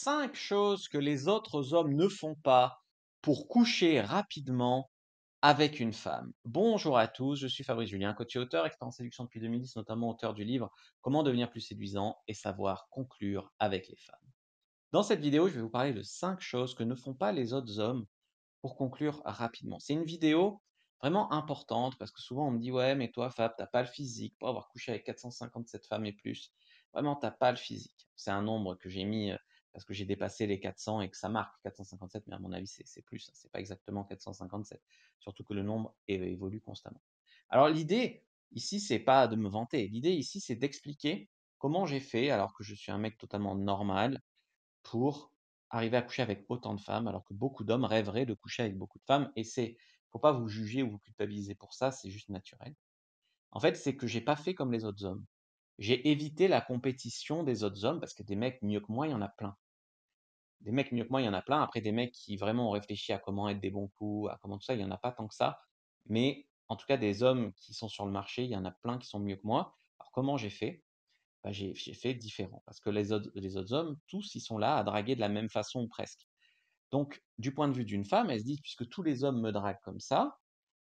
cinq choses que les autres hommes ne font pas pour coucher rapidement avec une femme. Bonjour à tous, je suis Fabrice Julien, coach et auteur, expert en séduction depuis 2010, notamment auteur du livre Comment devenir plus séduisant et savoir conclure avec les femmes. Dans cette vidéo, je vais vous parler de cinq choses que ne font pas les autres hommes pour conclure rapidement. C'est une vidéo vraiment importante parce que souvent on me dit ouais mais toi Fab t'as pas le physique pour avoir couché avec 457 femmes et plus. Vraiment t'as pas le physique. C'est un nombre que j'ai mis euh, parce que j'ai dépassé les 400 et que ça marque 457, mais à mon avis, c'est plus, hein, c'est pas exactement 457, surtout que le nombre évolue constamment. Alors l'idée ici, c'est pas de me vanter, l'idée ici, c'est d'expliquer comment j'ai fait, alors que je suis un mec totalement normal, pour arriver à coucher avec autant de femmes, alors que beaucoup d'hommes rêveraient de coucher avec beaucoup de femmes, et c'est, faut pas vous juger ou vous culpabiliser pour ça, c'est juste naturel. En fait, c'est que j'ai pas fait comme les autres hommes. J'ai évité la compétition des autres hommes parce que des mecs mieux que moi, il y en a plein des mecs mieux que moi, il y en a plein. Après, des mecs qui vraiment ont réfléchi à comment être des bons coups, à comment tout ça, il n'y en a pas tant que ça. Mais en tout cas, des hommes qui sont sur le marché, il y en a plein qui sont mieux que moi. Alors, comment j'ai fait bah, j'ai, fait différent. Parce que les autres, les autres hommes, tous, ils sont là à draguer de la même façon presque. Donc, du point de vue d'une femme, elle se dit, puisque tous les hommes me draguent comme ça,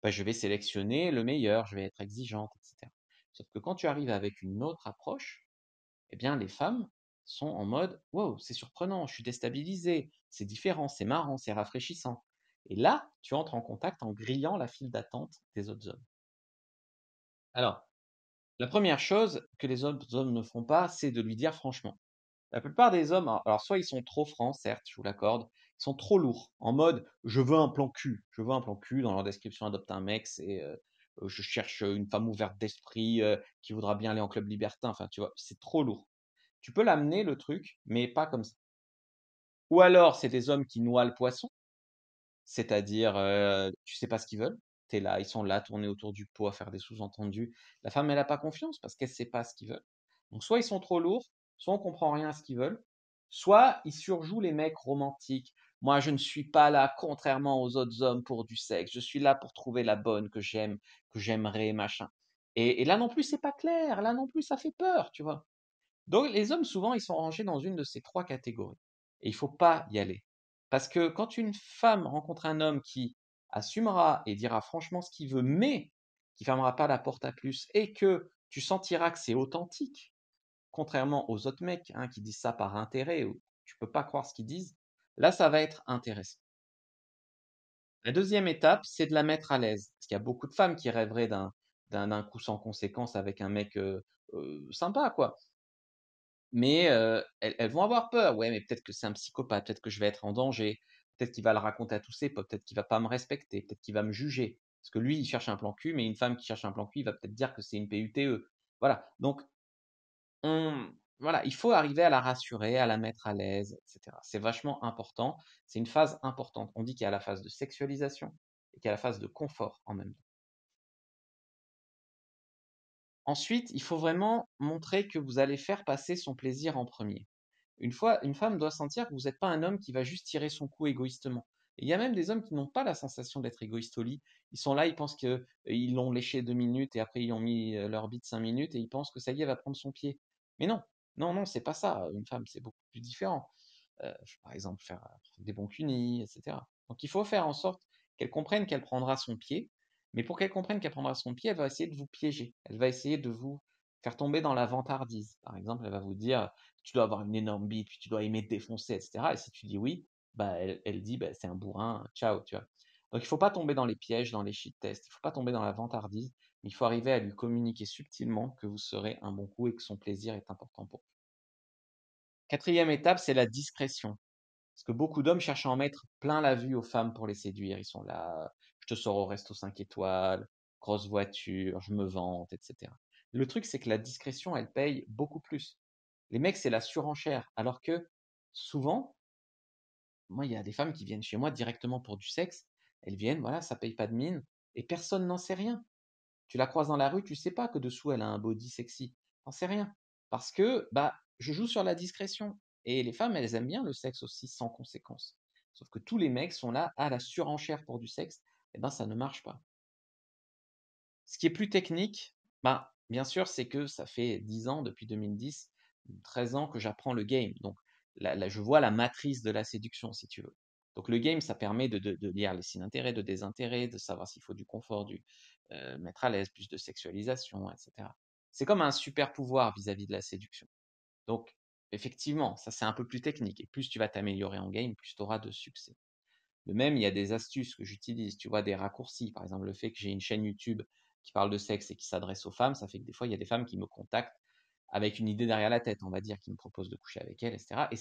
bah, je vais sélectionner le meilleur, je vais être exigeante, etc. Sauf que quand tu arrives avec une autre approche, eh bien, les femmes, sont en mode Wow, c'est surprenant, je suis déstabilisé, c'est différent, c'est marrant, c'est rafraîchissant. Et là, tu entres en contact en grillant la file d'attente des autres hommes. Alors, la première chose que les autres hommes ne font pas, c'est de lui dire franchement. La plupart des hommes, hein, alors soit ils sont trop francs, certes, je vous l'accorde, ils sont trop lourds, en mode je veux un plan cul, je veux un plan cul, dans leur description adopte un mec, et euh, je cherche une femme ouverte d'esprit euh, qui voudra bien aller en club libertin, enfin tu vois, c'est trop lourd. Tu peux l'amener, le truc, mais pas comme ça. Ou alors, c'est des hommes qui noient le poisson, c'est-à-dire, euh, tu sais pas ce qu'ils veulent, tu es là, ils sont là, tournés autour du pot à faire des sous-entendus. La femme, elle n'a pas confiance parce qu'elle sait pas ce qu'ils veulent. Donc, soit ils sont trop lourds, soit on comprend rien à ce qu'ils veulent, soit ils surjouent les mecs romantiques. Moi, je ne suis pas là, contrairement aux autres hommes, pour du sexe. Je suis là pour trouver la bonne que j'aime, que j'aimerais, machin. Et, et, là non plus, c'est pas clair. Là non plus, ça fait peur, tu vois. Donc les hommes, souvent, ils sont rangés dans une de ces trois catégories. Et il ne faut pas y aller. Parce que quand une femme rencontre un homme qui assumera et dira franchement ce qu'il veut, mais qui fermera pas la porte à plus, et que tu sentiras que c'est authentique, contrairement aux autres mecs hein, qui disent ça par intérêt, ou tu peux pas croire ce qu'ils disent, là ça va être intéressant. La deuxième étape, c'est de la mettre à l'aise. Parce qu'il y a beaucoup de femmes qui rêveraient d'un, coup sans conséquence avec un mec euh, euh, sympa, quoi mais elles, vont avoir peur. Ouais, mais peut-être que c'est un psychopathe, peut-être que je vais être en danger, peut-être qu'il va le raconter à tous ses potes, peut-être qu'il va pas me respecter, peut-être qu'il va me juger. Parce que lui, il cherche un plan cul, mais une femme qui cherche un plan cul, il va peut-être dire que c'est une PUTE. Voilà. Donc, voilà, il faut arriver à la rassurer, à la mettre à l'aise, etc. C'est vachement important. C'est une phase importante. On dit qu'il y a la phase de sexualisation et qu'il y a la phase de confort en même temps. Ensuite, il faut vraiment montrer que vous allez faire passer son plaisir en premier. Une fois, une femme doit sentir que vous n'êtes pas un homme qui va juste tirer son coup égoïstement. il y a même des hommes qui n'ont pas la sensation d'être égoïstes au lit. Ils sont là, ils pensent qu'ils euh, l'ont léché deux minutes et après ils ont mis euh, leur bite cinq minutes et ils pensent que ça y est, elle va prendre son pied. Mais non, non, non, c'est pas ça. Une femme, c'est beaucoup plus différent. Euh, par exemple, faire des bons cunis, etc. Donc il faut faire en sorte qu'elle comprenne qu'elle prendra son pied, mais pour qu'elle comprenne qu'elle prendra son pied, elle va essayer de vous piéger. Elle va essayer de vous faire tomber dans la vantardise. Par exemple, elle va vous dire tu dois avoir une énorme bite, puis tu dois aimer te défoncer, etc. Et si tu dis oui, bah elle, dit bah, c'est un bourrin, ciao, tu vois. Donc il ne faut pas tomber dans les pièges, dans les shit tests, il ne faut pas tomber dans la vantardise, il faut arriver à lui communiquer subtilement que vous serez un bon coup et que son plaisir est important pour vous. Quatrième étape, c'est la discrétion. Parce que beaucoup d'hommes cherchent à en mettre plein la vue aux femmes pour les séduire. Ils sont là, je te sors au resto 5 étoiles, grosse voiture, je me vante, etc. Le truc, c'est que la discrétion, elle paye beaucoup plus. Les mecs, c'est la surenchère. Alors que souvent, moi, il y a des femmes qui viennent chez moi directement pour du sexe. Elles viennent, voilà, ça paye pas de mine et personne n'en sait rien. Tu la croises dans la rue, tu sais pas que dessous elle a un body sexy. n'en sais rien. Parce que, bah, je joue sur la discrétion. Et les femmes, elles aiment bien le sexe aussi sans conséquence. Sauf que tous les mecs sont là à la surenchère pour du sexe eh bien, ça ne marche pas. Ce qui est plus technique, ben, bien sûr, c'est que ça fait 10 ans, depuis 2010, 13 ans que j'apprends le game. Donc, je vois la matrice de la séduction, si tu veux. Donc, le game, ça permet de, lire les signes d'intérêt, de désintérêt, de savoir s'il faut du confort, du euh, mettre à l'aise, plus de sexualisation, etc. C'est comme un super pouvoir vis à -vis de la séduction. Donc, effectivement, ça, c'est un peu plus technique. Et plus tu vas t'améliorer en game, plus tu auras de succès. De même, il y a des astuces que j'utilise, tu vois, des raccourcis. Par exemple, le fait que j'ai une chaîne YouTube qui parle de sexe et qui s'adresse aux femmes, ça fait que des fois, il y a des femmes qui me contactent avec une idée derrière la tête, on va dire, qui me proposent de coucher avec elles, etc. Et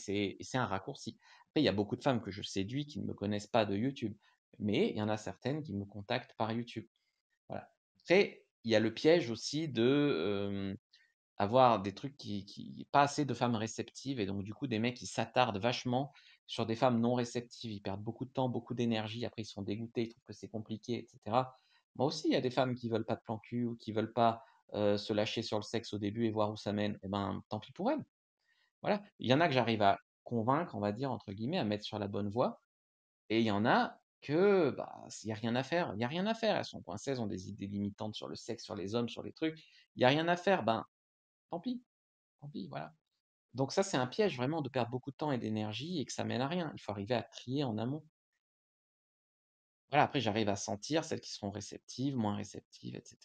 c'est un raccourci. Après, il y a beaucoup de femmes que je séduis qui ne me connaissent pas de YouTube, mais il y en a certaines qui me contactent par YouTube. Voilà. Après, il y a le piège aussi de avoir des trucs qui, qui, Pas assez de femmes réceptives, et donc du coup, des mecs qui s'attardent vachement sur des femmes non réceptives, ils perdent beaucoup de temps, beaucoup d'énergie. Après, ils sont dégoûtés, ils trouvent que c'est compliqué, etc. Moi aussi, il y a des femmes qui veulent pas de plan cul ou qui veulent pas euh, se lâcher sur le sexe au début et voir où ça mène. Eh ben, tant pis pour elles. Voilà. Il y en a que j'arrive à convaincre, on va dire entre guillemets, à mettre sur la bonne voie. Et il y en a que bah il y a rien à faire, il n'y a rien à faire. Elles sont point 16, ont des idées limitantes sur le sexe, sur les hommes, sur les trucs. Il n'y a rien à faire. Ben, tant pis, tant pis, voilà. Donc ça, c'est un piège vraiment de perdre beaucoup de temps et d'énergie et que ça mène à rien. Il faut arriver à trier en amont. Voilà, après, j'arrive à sentir celles qui seront réceptives, moins réceptives, etc.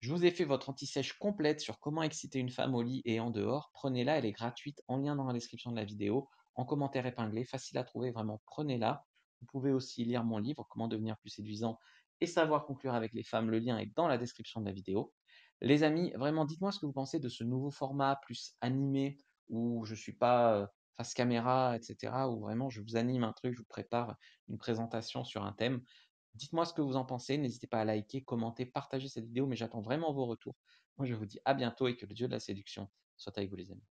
Je vous ai fait votre anti-sèche complète sur comment exciter une femme au lit et en dehors. Prenez-la, elle est gratuite, en lien dans la description de la vidéo, en commentaire épinglé, facile à trouver, vraiment, prenez-la. Vous pouvez aussi lire mon livre, Comment devenir plus séduisant et savoir conclure avec les femmes. Le lien est dans la description de la vidéo. Les amis, vraiment, dites-moi ce que vous pensez de ce nouveau format plus animé, où je suis pas face caméra, etc., Ou vraiment je vous anime un truc, je vous prépare une présentation sur un thème. Dites-moi ce que vous en pensez, n'hésitez pas à liker, commenter, partager cette vidéo, mais j'attends vraiment vos retours. Moi, je vous dis à bientôt et que le Dieu de la séduction soit avec vous, les amis.